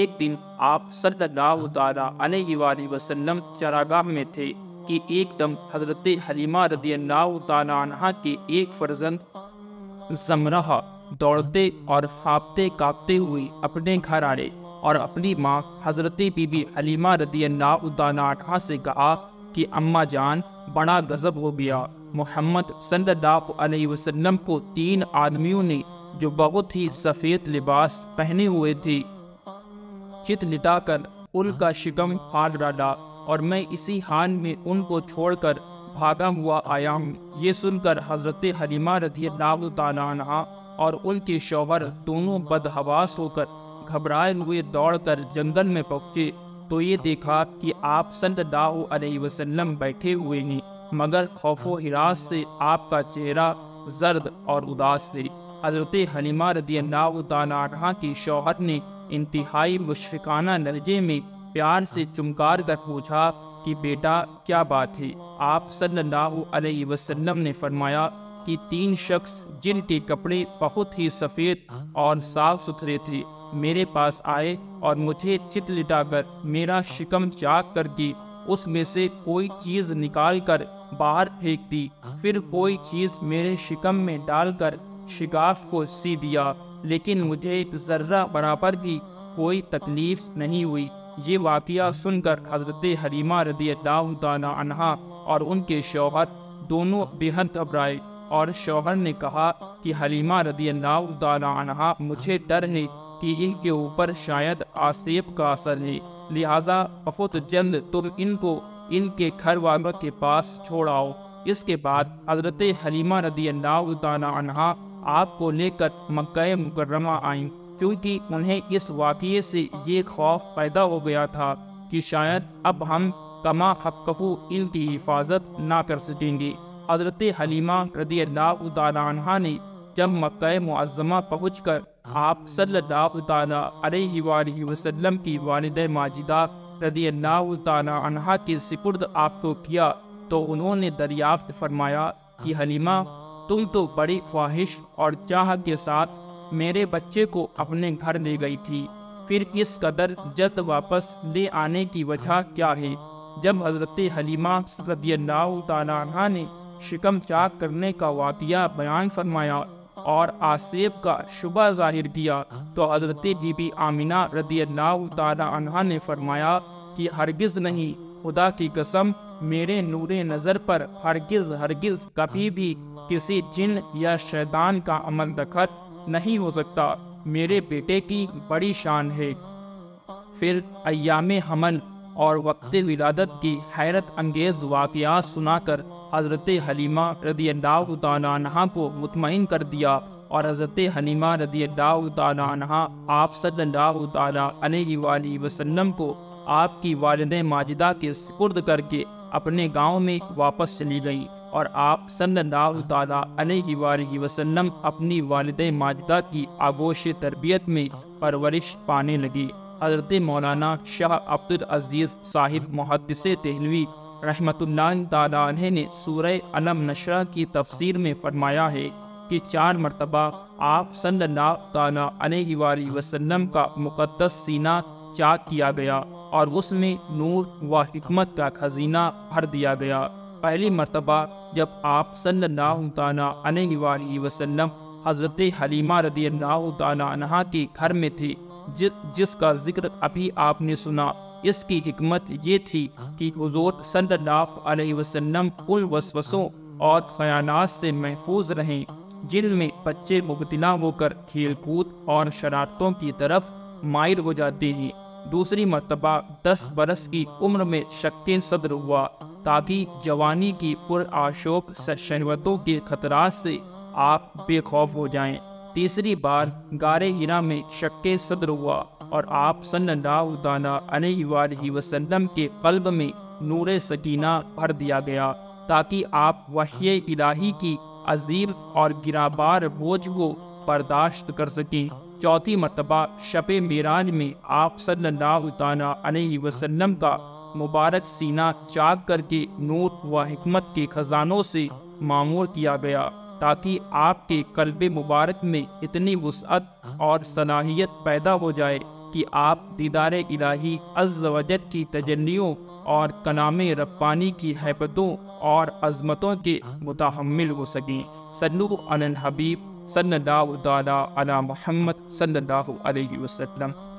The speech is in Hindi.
एक दिन आप सल्ला वसल्लम चरागाह में थे कि एकदम हजरत हलीमा रदी तहा के एक फर्जंद जमराह दौड़ते और फापते कापते हुए अपने घर आए और अपनी माँ हजरत बीबी हलीमा रदी तहा से कहा कि अम्मा जान बड़ा गजब हो गया मोहम्मद सल्लल्लाहु अलैहि वसल्लम को तीन आदमियों ने जो बहुत ही सफ़ेद लिबास पहने हुए थे चित लिटाकर उनका शिकम फाड़ डाला और मैं इसी हाल में उनको छोड़कर भागा हुआ आया हूँ ये सुनकर हजरत हलीमा रजी ताना और उनके शोहर दोनों बदहवास होकर घबराए हुए दौड़कर जंगल में पहुंचे तो ये देखा कि आप सल्लल्लाहु अलैहि वसल्लम बैठे हुए हैं मगर खौफो हिरास से आपका चेहरा जर्द और उदास थे हजरत हलीमा रदी ताना के शोहर ने इंतहाई मुशरकाना लहजे में प्यार से चुमकार कर पूछा कि बेटा क्या बात है आप सल्लल्लाहु अलैहि वसल्लम ने फरमाया कि तीन शख्स जिनके कपड़े बहुत ही सफ़ेद और साफ सुथरे थे मेरे पास आए और मुझे चित लिटाकर मेरा शिकम चाक करके उसमें से कोई चीज़ निकाल कर बाहर फेंक दी फिर कोई चीज़ मेरे शिकम में डालकर शिकाफ को सी दिया लेकिन मुझे ज़र्रा बराबर की कोई तकलीफ नहीं हुई ये वाक़ सुनकर हज़रत हरीमा रदी अल्लाहा और उनके शोहर दोनों बेहद घबराए और शोहर ने कहा कि हलीमा रदी अनहा मुझे डर है कि इनके ऊपर शायद आसेब का असर है लिहाजा बहुत जल्द तुम इनको इनके घर वालों के पास छोड़ आओ इसके बाद हज़रत हलीमा रदी अनहा आपको लेकर मक्का मुकर्रमा आई क्योंकि उन्हें इस वाक़े से ये खौफ पैदा हो गया था कि शायद अब हम कमा हकफू की हिफाजत ना कर सकेंगे हजरत हलीमा रदी अल्लाह ने जब मक्का मुआज़मा पहुँच कर आप सल्लल्लाहु वसल्लम की वालद माजिदा रदी अल्लाह के सिपुर्द आपको किया तो उन्होंने दरियाफ्त फरमाया कि हलीमा तुम तो बड़ी ख्वाहिश और चाह के साथ मेरे बच्चे को अपने घर ले गई थी फिर इस कदर जल्द वापस ले आने की वजह क्या है जब हजरत हलीमा सदील्ला ने शिकम चाक करने का वाकया बयान फरमाया और आसेब का शुबा जाहिर किया तो हजरत बीबी आमिना रदी अल्लाह ने फरमाया कि हरगिज़ नहीं खुदा की कसम मेरे नूर नज़र पर हरगिज़ हरगिज़ कभी भी किसी जिन या शैतान का अमल दखत नहीं हो सकता मेरे बेटे की बड़ी शान है फिर अयाम हमल और वक्त विलादत की हैरत अंगेज वाकया सुनाकर हज़रत हलीमा रदी अल्लाह को मुतमिन कर दिया और हज़रत हलीमा रदी अल्लाह आप सल्लल्लाहु वसल्लम को आपकी वालद माजिदा के सुपुर्द करके अपने गांव में वापस चली गई और आप सल्लल्लाहु वसल्लम अपनी वालद माजदा की आगोश तरबियत में परवरिश पाने लगी हज़रत मौलाना शाह अब्दुल अजीज़ साहिब मुहदस तहलवी रहमतुल्लाह ने सूर्य अलम नशरा की तफसीर में फरमाया है कि चार मरतबा आप सल्लल्लाहु वसल्लम का मुक़दस सीना चाक किया गया और उसमें नूर व हमत का खजीना भर दिया गया पहली मरतबा जब आप सल्ला वसल्लम हज़रत हलीमा रदी नाउताना के घर में थे जि, जिसका जिक्र अभी आपने सुना इसकी हमत ये थी कि हजूर सल्लल्लाहु वसल्लम उन वसवसों और सयानात से महफूज रहें जिनमें बच्चे मुबतला होकर खेलकूद और शरारतों की तरफ मायर हो जाते हैं दूसरी मरतबा दस बरस की उम्र में शक्ति सदर हुआ ताकि जवानी की आशोक शनवतों के खतरात से आप बेखौफ हो जाएं। तीसरी बार गारे हिरा में शक्के सदर हुआ और आप सल्लाह वसल्लम के कल्ब में नूर सकीना भर दिया गया ताकि आप वही इलाही की अजीब और गिराबार बोझ को बर्दाश्त कर सकें चौथी मरतबा शब मेराज में आप सल्लल्लाहु अलैहि वसल्लम का मुबारक सीना चाक करके नूर व हमत के खजानों से मामूर किया गया ताकि आपके कल्ब मुबारक में इतनी वसअत और सलाहियत पैदा हो जाए कि आप दीदार इलाही अज्जवजत की तजलियों और कलाम रब्बानी की हैबतों और अजमतों के मुतहमल हो सकें सन्नू हबीब अला महमद सल्ला वसलम